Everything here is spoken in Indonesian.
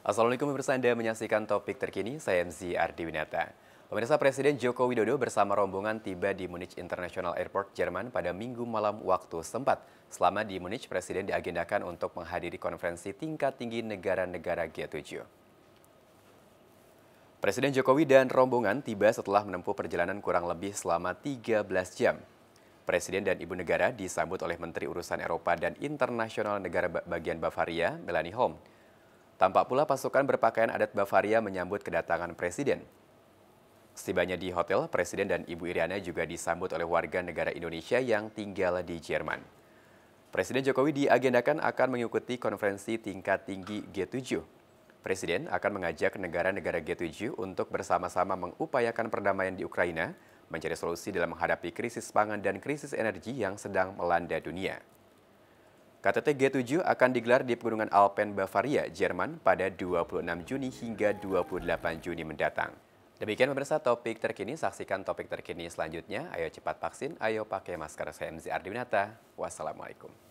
Assalamualaikum pemirsa Anda menyaksikan topik terkini, saya MZ Winata. Pemirsa Presiden Joko Widodo bersama rombongan tiba di Munich International Airport, Jerman pada minggu malam waktu sempat. Selama di Munich, Presiden diagendakan untuk menghadiri konferensi tingkat tinggi negara-negara G7. Presiden Jokowi dan rombongan tiba setelah menempuh perjalanan kurang lebih selama 13 jam. Presiden dan Ibu Negara disambut oleh Menteri Urusan Eropa dan Internasional Negara Bagian Bavaria, Melanie Holm. Tampak pula pasukan berpakaian adat Bavaria menyambut kedatangan Presiden. Setibanya di hotel, Presiden dan Ibu Iriana juga disambut oleh warga negara Indonesia yang tinggal di Jerman. Presiden Jokowi diagendakan akan mengikuti konferensi tingkat tinggi G7. Presiden akan mengajak negara-negara G7 untuk bersama-sama mengupayakan perdamaian di Ukraina, mencari solusi dalam menghadapi krisis pangan dan krisis energi yang sedang melanda dunia. KTT G7 akan digelar di Pegunungan Alpen Bavaria, Jerman pada 26 Juni hingga 28 Juni mendatang. Demikian pemirsa topik terkini, saksikan topik terkini selanjutnya. Ayo cepat vaksin, ayo pakai masker. Saya MZ Ardiwinata, wassalamualaikum.